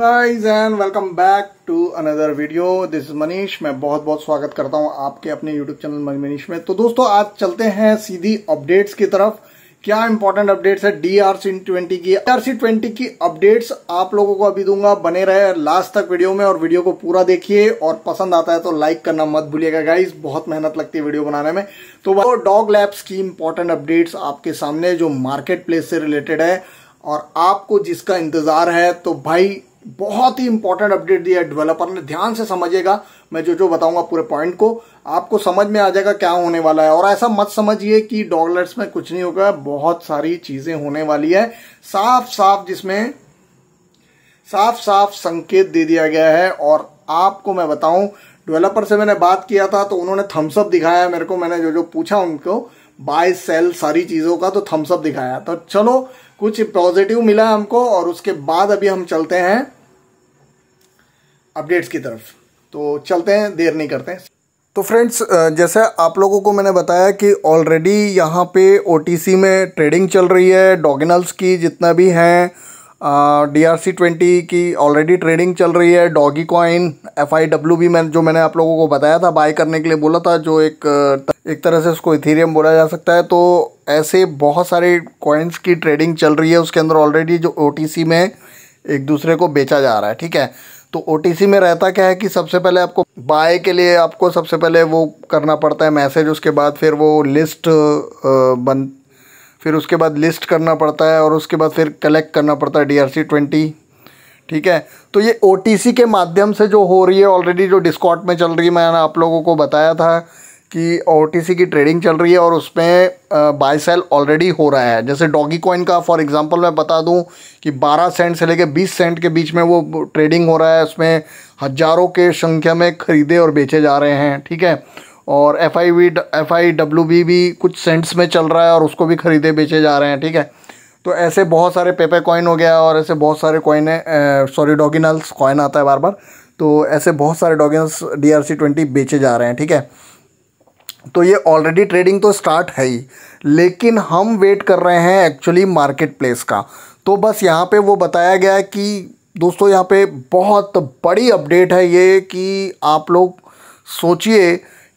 Guys and welcome back to another video this is Manish मैं बहुत बहुत स्वागत करता हूं आपके अपने यूट्यूब चैनल मनीष में तो दोस्तों आज चलते हैं सीधी अपडेट्स की तरफ क्या इंपॉर्टेंट अपडेट्स है डी आर सी ट्वेंटी की आर सी ट्वेंटी की अपडेट्स आप लोगों को अभी दूंगा बने रहे लास्ट तक वीडियो में और वीडियो को पूरा देखिए और पसंद आता है तो लाइक करना मत भूलिएगा गाइज बहुत मेहनत लगती है वीडियो बनाने में तो डॉग लैब्स की इंपॉर्टेंट अपडेट्स आपके सामने जो मार्केट प्लेस से रिलेटेड है और आपको जिसका इंतजार है तो भाई बहुत ही इंपॉर्टेंट अपडेट दिया है डेवलपर ने ध्यान से समझेगा मैं जो जो बताऊंगा पूरे पॉइंट को आपको समझ में आ जाएगा क्या होने वाला है और ऐसा मत समझिए कि डॉगलेट्स में कुछ नहीं होगा बहुत सारी चीजें होने वाली है साफ साफ जिसमें साफ साफ संकेत दे दिया गया है और आपको मैं बताऊं डेवलपर से मैंने बात किया था तो उन्होंने थम्सअप दिखाया मेरे को मैंने जो जो पूछा उनको बाय सेल सारी चीजों का तो थम्सअप दिखाया तो चलो कुछ पॉजिटिव मिला हमको और उसके बाद अभी हम चलते हैं अपडेट्स की तरफ तो चलते हैं देर नहीं करते हैं तो फ्रेंड्स जैसे आप लोगों को मैंने बताया कि ऑलरेडी यहाँ पे ओ में ट्रेडिंग चल रही है डॉगिनल्स की जितना भी हैं डी आर सी ट्वेंटी की ऑलरेडी ट्रेडिंग चल रही है Dogecoin F I W भी मैं जो मैंने आप लोगों को बताया था बाय करने के लिए बोला था जो एक एक तरह से उसको इथेरियम बोला जा सकता है तो ऐसे बहुत सारे कॉइन्स की ट्रेडिंग चल रही है उसके अंदर ऑलरेडी जो ओ टी सी में एक दूसरे को बेचा जा रहा है ठीक है तो ओ में रहता क्या है कि सबसे पहले आपको बाय के लिए आपको सबसे पहले वो करना पड़ता है मैसेज उसके बाद फिर वो लिस्ट बन फिर उसके बाद लिस्ट करना पड़ता है और उसके बाद फिर कलेक्ट करना पड़ता है डी आर सी ट्वेंटी ठीक है तो ये ओ के माध्यम से जो हो रही है ऑलरेडी जो डिस्कॉट में चल रही है मैंने आप लोगों को बताया था कि ओ की ट्रेडिंग चल रही है और उसमें बाय सेल ऑलरेडी हो रहा है जैसे डॉगी कॉइन का फॉर एग्जांपल मैं बता दूं कि 12 सेंट से लेकर 20 सेंट के बीच में वो ट्रेडिंग हो रहा है उसमें हज़ारों के संख्या में ख़रीदे और बेचे जा रहे हैं ठीक है और F I V F I W B भी कुछ सेंट्स में चल रहा है और उसको भी ख़रीदे बेचे जा रहे हैं ठीक है तो ऐसे बहुत सारे पेपर कॉइन हो गया और ऐसे बहुत सारे कॉइन है सॉरी डॉगिनल्स कॉइन आता है बार बार तो ऐसे बहुत सारे Doginals D R C twenty बेचे जा रहे हैं ठीक है तो ये ऑलरेडी ट्रेडिंग तो स्टार्ट है ही लेकिन हम वेट कर रहे हैं एक्चुअली मार्केट प्लेस का तो बस यहाँ पे वो बताया गया कि दोस्तों यहाँ पे बहुत बड़ी अपडेट है ये कि आप लोग सोचिए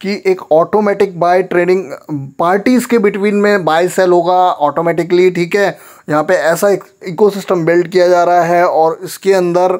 कि एक ऑटोमेटिक बाय ट्रेडिंग पार्टीज़ के बिटवीन में बाय सेल होगा ऑटोमेटिकली ठीक है यहाँ पे ऐसा इकोसिस्टम बिल्ड किया जा रहा है और इसके अंदर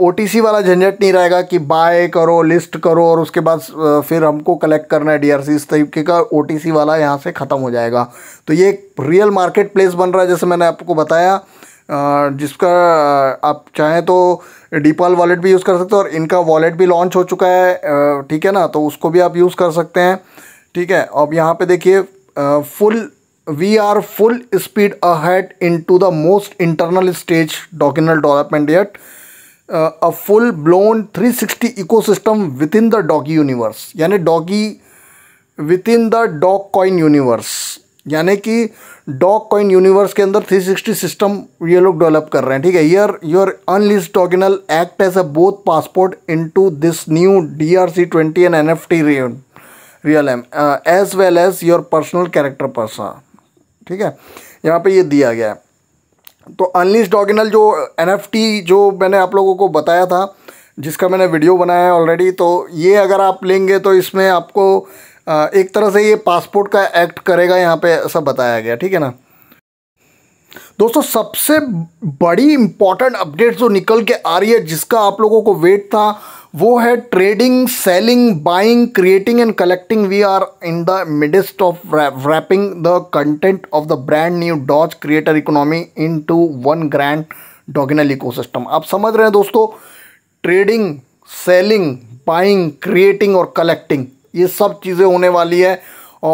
ओ टी सी वाला झंझट नहीं रहेगा कि बाय करो लिस्ट करो और उसके बाद फिर हमको कलेक्ट करना है डी आर सी इस तरीके का ओ टी सी वाला यहाँ से ख़त्म हो जाएगा तो ये एक रियल मार्केट प्लेस बन रहा है जैसे मैंने आपको बताया जिसका आप चाहें तो डीपाल वॉलेट भी यूज़ कर सकते हो और इनका वॉलेट भी लॉन्च हो चुका है ठीक है ना तो उसको भी आप यूज़ कर सकते हैं ठीक है अब यहाँ पे देखिए full we are full speed ahead into the most internal stage Doginal development at a full blown 360 system within the Doge universe यानी Doge within the Dogecoin universe यानी कि dog Dogecoin universe के अंदर 360 system ये लोग develop कर रहे हैं ठीक है yeah your unlist Doginal act as a both passport to this new D R C twenty and N F T real realm as well as your personal character person ठीक है यहाँ पे ये दिया गया है तो अनलिस्ट डॉगिनल जो एन एफ टी जो मैंने आप लोगों को बताया था जिसका मैंने वीडियो बनाया है ऑलरेडी तो ये अगर आप लेंगे तो इसमें आपको एक तरह से ये पासपोर्ट का एक्ट करेगा यहाँ पे सब बताया गया ठीक है ना दोस्तों सबसे बड़ी इंपॉर्टेंट अपडेट जो निकल के आ रही है जिसका आप लोगों को वेट था वो है trading selling buying creating and collecting we are in the midst of wrapping the content of the brand new Doge creator economy into one grand Doginal ecosystem आप समझ रहे हैं दोस्तों ट्रेडिंग सेलिंग बाइंग क्रिएटिंग और collecting ये सब चीज़ें होने वाली है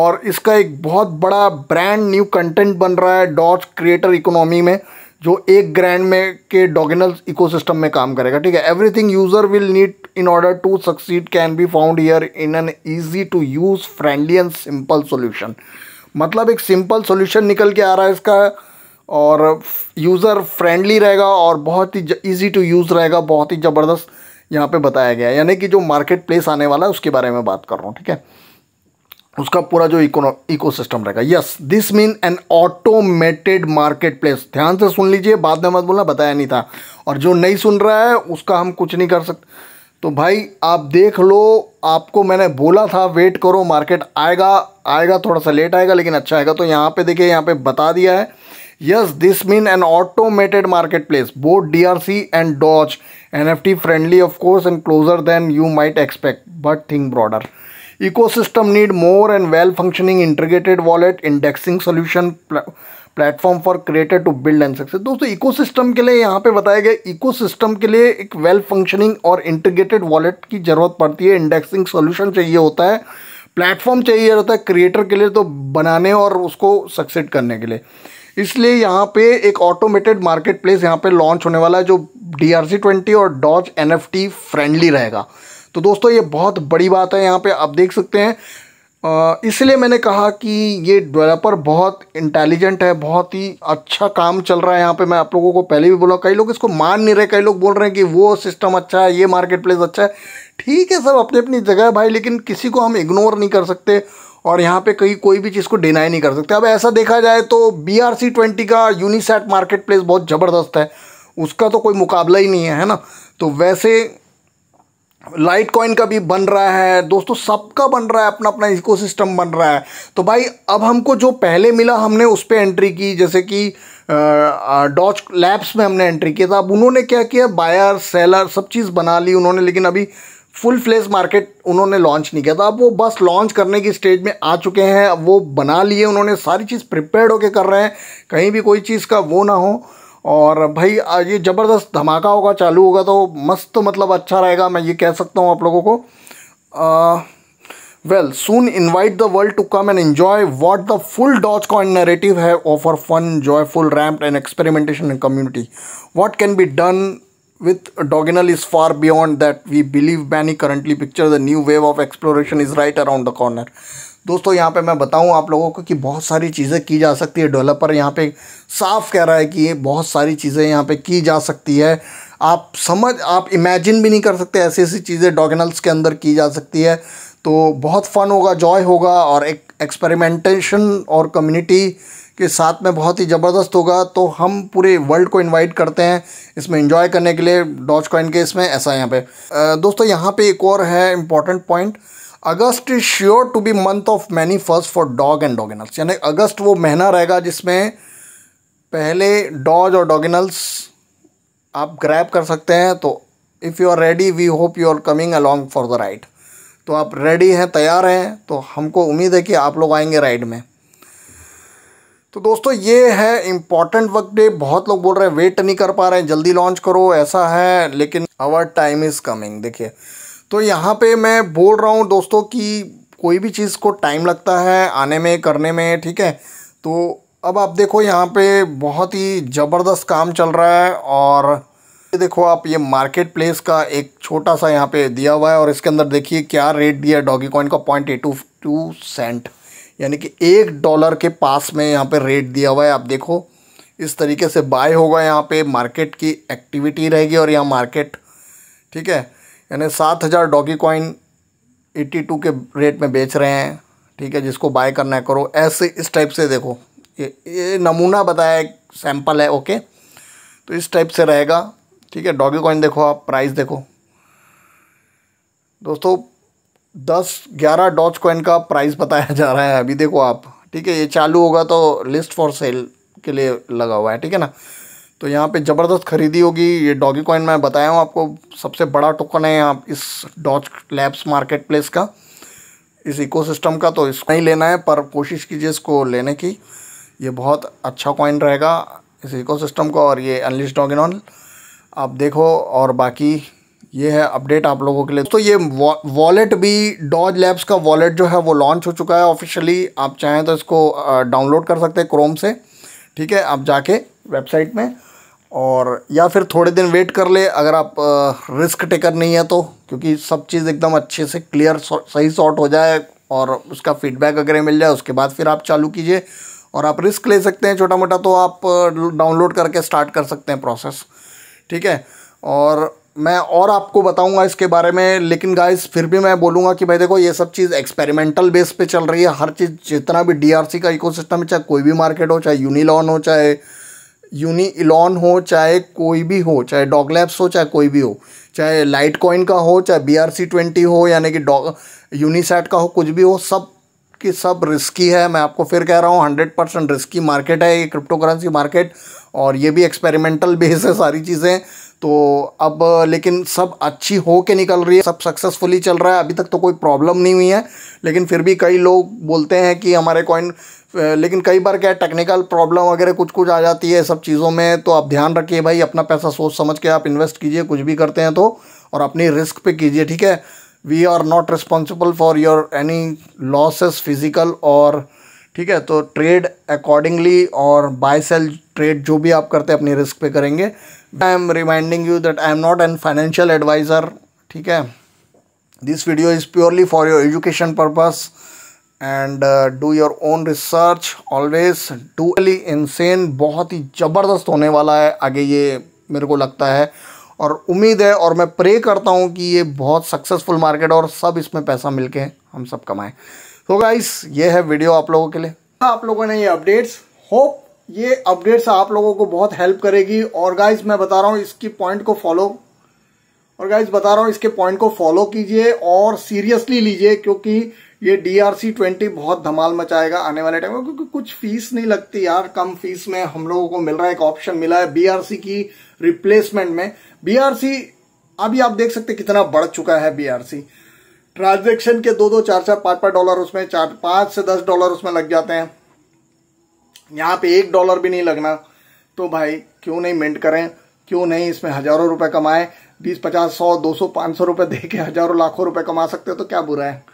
और इसका एक बहुत बड़ा ब्रांड न्यू कंटेंट बन रहा है डॉज क्रिएटर इकोनॉमी में जो एक ग्रैंड में के डॉगिनल इकोसिस्टम में काम करेगा ठीक है everything user will need in order to succeed can be found here in an easy to use friendly and simple solution मतलब एक सिंपल सोल्यूशन निकल के आ रहा है इसका और यूज़र फ्रेंडली रहेगा और बहुत ही ईजी टू यूज़ रहेगा बहुत ही ज़बरदस्त यहाँ पे बताया गया है यानी कि जो मार्केट प्लेस आने वाला है उसके बारे में बात कर रहा हूँ ठीक है उसका पूरा जो इको इको सिस्टम रहेगा yes this mean an automated marketplace ध्यान से सुन लीजिए बाद में मत बोलना बताया नहीं था और जो नहीं सुन रहा है उसका हम कुछ नहीं कर सकते तो भाई आप देख लो आपको मैंने बोला था वेट करो मार्केट आएगा आएगा थोड़ा सा लेट आएगा लेकिन अच्छा आएगा तो यहाँ पे देखिए यहाँ पे बता दिया है yes this mean an automated marketplace both D and Doge an NFT friendly of course and closer than you might expect but think broader ecosystem need more and well functioning wallet indexing indexing solution platform for creator to build and success दोस्तों ecosystem के लिए यहाँ पे बताया गया eco ecosystem के लिए एक वेल फंक्शनिंग और इंटीग्रेटेड वॉलेट की ज़रूरत पड़ती है इंडेक्सिंग सोल्यूशन चाहिए होता है प्लेटफॉर्म चाहिए होता है क्रिएटर के लिए तो बनाने और उसको सक्सेड करने के लिए इसलिए यहाँ पे एक ऑटोमेटेड मार्केट प्लेस यहाँ पे लॉन्च होने वाला है जो डी आर सी ट्वेंटी और Doge N F T friendly रहेगा तो दोस्तों ये बहुत बड़ी बात है यहाँ पे आप देख सकते हैं इसलिए मैंने कहा कि ये डेवलपर बहुत इंटेलिजेंट है बहुत ही अच्छा काम चल रहा है यहाँ पे मैं आप लोगों को पहले भी बोला कई लोग इसको मान नहीं रहे कई लोग बोल रहे हैं कि वो सिस्टम अच्छा है ये मार्केट प्लेस अच्छा है ठीक है सब अपनी अपनी जगह है भाई लेकिन किसी को हम इग्नोर नहीं कर सकते और यहाँ पे कहीं कोई भी चीज़ को डिनाई नहीं कर सकते अब ऐसा देखा जाए तो बी आर सी ट्वेंटी का यूनिसेट मार्केट प्लेस बहुत ज़बरदस्त है उसका तो कोई मुकाबला ही नहीं है है ना तो वैसे लाइट कॉइन का भी बन रहा है दोस्तों सबका बन रहा है अपना अपना इको बन रहा है तो भाई अब हमको जो पहले मिला हमने उस पर एंट्री की जैसे कि डॉच लैब्स में हमने एंट्री किया था अब उन्होंने क्या किया बायर सेलर सब चीज़ बना ली उन्होंने लेकिन अभी फुल फ्लेस मार्केट उन्होंने लॉन्च नहीं किया था तो अब वो बस लॉन्च करने की स्टेज में आ चुके हैं अब वो बना लिए उन्होंने सारी चीज़ प्रिपेयर होके कर रहे हैं कहीं भी कोई चीज़ का वो ना हो और भाई ये ज़बरदस्त धमाका होगा चालू होगा तो मस्त मतलब अच्छा रहेगा मैं ये कह सकता हूँ आप लोगों को well soon invite the world to come and enjoy what the full Dogecoin narrative has offer fun joyful ramp and experimentation in community what can be done with Dogonal is far beyond that. We believe many currently picture the new wave of exploration is right around the corner. दोस्तों यहाँ पे मैं बताऊँ आप लोगों को कि बहुत सारी चीज़ें की जा सकती है डेवलपर यहाँ पे साफ कह रहा है कि ये बहुत सारी चीज़ें यहाँ पे की जा सकती है आप समझ आप इमेजिन भी नहीं कर सकते ऐसी ऐसी चीज़ें डॉगनल्स के अंदर की जा सकती है तो बहुत फन होगा जॉय होगा और एक एक्सपेरिमेंटेशन और कम्युनिटी के साथ में बहुत ही ज़बरदस्त होगा तो हम पूरे वर्ल्ड को इनवाइट करते हैं इसमें इंजॉय करने के लिए डॉच कॉइन के इसमें ऐसा यहाँ पे दोस्तों यहाँ पे एक और है important point August is sure to be month of many first for Doge and Doginals यानी अगस्त वो महीना रहेगा जिसमें पहले डॉज और डॉगिनल्स आप ग्रैब कर सकते हैं तो if you are ready we hope you are coming along for the ride तो आप रेडी हैं तैयार हैं तो हमको उम्मीद है कि आप लोग आएंगे राइड में तो दोस्तों ये है इम्पॉर्टेंट वक्त डे बहुत लोग बोल रहे हैं वेट नहीं कर पा रहे हैं जल्दी लॉन्च करो ऐसा है लेकिन आवर टाइम इज़ कमिंग देखिए तो यहाँ पे मैं बोल रहा हूँ दोस्तों कि कोई भी चीज़ को टाइम लगता है आने में करने में ठीक है तो अब आप देखो यहाँ पे बहुत ही ज़बरदस्त काम चल रहा है और देखो आप ये मार्केट प्लेस का एक छोटा सा यहाँ पे दिया हुआ है और इसके अंदर देखिए क्या रेट दिया है डॉगी कॉइन का पॉइंट एट टू सेंट यानी कि एक डॉलर के पास में यहाँ पे रेट दिया हुआ है आप देखो इस तरीके से बाय होगा यहाँ पे मार्केट की एक्टिविटी रहेगी और यहाँ मार्केट ठीक है यानी सात हज़ार डॉगी कॉइन एट्टी टू के रेट में बेच रहे हैं ठीक है जिसको बाय करना है करो ऐसे इस टाइप से देखो ये, ये नमूना बताया सैंपल है ओके तो इस टाइप से रहेगा ठीक है डॉगी कॉइन देखो आप प्राइस देखो दोस्तों दस ग्यारह डॉच कॉइन का प्राइस बताया जा रहा है अभी देखो आप ठीक है ये चालू होगा तो लिस्ट फॉर सेल के लिए लगा हुआ है ठीक है ना तो यहाँ पे ज़बरदस्त खरीदी होगी ये डॉगी कॉइन मैं बताया हूँ आपको सबसे बड़ा टोकन है यहाँ इस डॉच लैब्स मार्केट प्लेस का इस इकोसिस्टम का तो इसको ही लेना है पर कोशिश कीजिए इसको लेने की ये बहुत अच्छा कॉइन रहेगा इस इकोसिस्टम का और ये अनलिस्ट डॉगिन आप देखो और बाकी ये है अपडेट आप लोगों के लिए तो ये वॉलेट भी डॉज लैब्स का वॉलेट जो है वो लॉन्च हो चुका है ऑफिशियली आप चाहें तो इसको डाउनलोड कर सकते हैं क्रोम से ठीक है आप जाके वेबसाइट में और या फिर थोड़े दिन वेट कर ले अगर आप रिस्क टेकर नहीं है तो क्योंकि सब चीज़ एकदम अच्छे से क्लियर सही सॉर्ट हो जाए और उसका फीडबैक अगर मिल जाए उसके बाद फिर आप चालू कीजिए और आप रिस्क ले सकते हैं छोटा मोटा तो आप डाउनलोड करके स्टार्ट कर सकते हैं प्रोसेस ठीक है और मैं और आपको बताऊंगा इसके बारे में लेकिन गाइस फिर भी मैं बोलूंगा कि भाई देखो ये सब चीज़ एक्सपेरिमेंटल बेस पे चल रही है हर चीज़ जितना भी डीआरसी का इकोसिस्टम है चाहे कोई भी मार्केट हो चाहे यूनिलॉन हो चाहे यूनी इलॉन हो चाहे कोई भी हो चाहे डॉग लैब्स हो चाहे कोई भी हो चाहे लाइट कॉइन का हो चाहे बी आर सी ट्वेंटी हो यानी कि डॉग यूनिसेट का हो कुछ भी हो सब कि सब रिस्की है मैं आपको फिर कह रहा हूँ हंड्रेड परसेंट रिस्की मार्केट है ये क्रिप्टो करेंसी मार्केट और ये भी एक्सपेरिमेंटल बेस है सारी चीज़ें तो अब लेकिन सब अच्छी हो के निकल रही है सब सक्सेसफुली चल रहा है अभी तक तो कोई प्रॉब्लम नहीं हुई है लेकिन फिर भी कई लोग बोलते हैं कि हमारे कॉइन लेकिन कई बार क्या टेक्निकल प्रॉब्लम वगैरह कुछ कुछ आ जाती है सब चीज़ों में तो आप ध्यान रखिए भाई अपना पैसा सोच समझ के आप इन्वेस्ट कीजिए कुछ भी करते हैं तो और अपनी रिस्क पे कीजिए ठीक है we are not responsible for your any losses physical और ठीक है तो ट्रेड अकॉर्डिंगली और बाय सेल ट्रेड जो भी आप करते हैं अपनी रिस्क पे करेंगे I am reminding you that I am not an financial advisor ठीक है this video is purely for your education purpose and do your own research always do in बहुत ही ज़बरदस्त होने वाला है आगे ये मेरे को लगता है और उम्मीद है और मैं प्रे करता हूँ कि ये बहुत सक्सेसफुल मार्केट और सब इसमें पैसा मिल के हम सब कमाएँ तो गाइस ये है वीडियो आप लोगों के लिए आप लोगों ने ये अपडेट्स होप ये अपडेट्स आप लोगों को बहुत हेल्प करेगी और गाइज मैं बता रहा हूँ इसकी पॉइंट को फॉलो और गाइज बता रहा हूँ इसके पॉइंट को फॉलो कीजिए और सीरियसली लीजिए क्योंकि ये डीआरसी ट्वेंटी बहुत धमाल मचाएगा आने वाले टाइम में क्योंकि कुछ फीस नहीं लगती यार कम फीस में हम लोगों को मिल रहा है एक ऑप्शन मिला है बीआरसी की रिप्लेसमेंट में बीआरसी अभी आप देख सकते कितना बढ़ चुका है बीआरसी ट्रांजेक्शन के दो दो चार चार पांच पांच डॉलर उसमें चार पांच से दस डॉलर उसमें लग जाते हैं यहां पे एक डॉलर भी नहीं लगना तो भाई क्यों नहीं मेंट करें क्यों नहीं इसमें हजारों रुपए कमाए बीस पचास सौ दो सौ पांच सौ रुपए दे के हजारों लाखों रुपए कमा सकते हो तो क्या बुरा है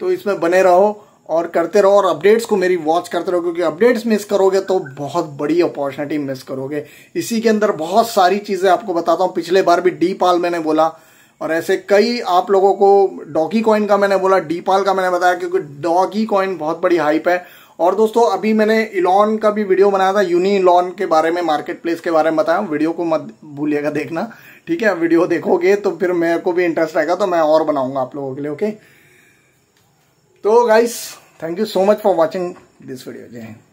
तो इसमें बने रहो और करते रहो और अपडेट्स को मेरी वॉच करते रहो क्योंकि अपडेट्स मिस करोगे तो बहुत बड़ी अपॉर्चुनिटी मिस करोगे इसी के अंदर बहुत सारी चीज़ें आपको बताता हूँ पिछले बार भी डी पाल मैंने बोला और ऐसे कई आप लोगों को डॉगी कॉइन का मैंने बोला डी पाल का मैंने बताया क्योंकि डॉगी कॉइन बहुत बड़ी हाइप है और दोस्तों अभी मैंने इलॉन का भी वीडियो बनाया था यूनी इलॉन के बारे में मार्केट प्लेस के बारे में बताया वीडियो को मत भूलिएगा देखना ठीक है वीडियो देखोगे तो फिर मेरे को भी इंटरेस्ट आएगा तो मैं और बनाऊंगा आप लोगों के लिए ओके तो guys thank you so much for watching this video जय हिंद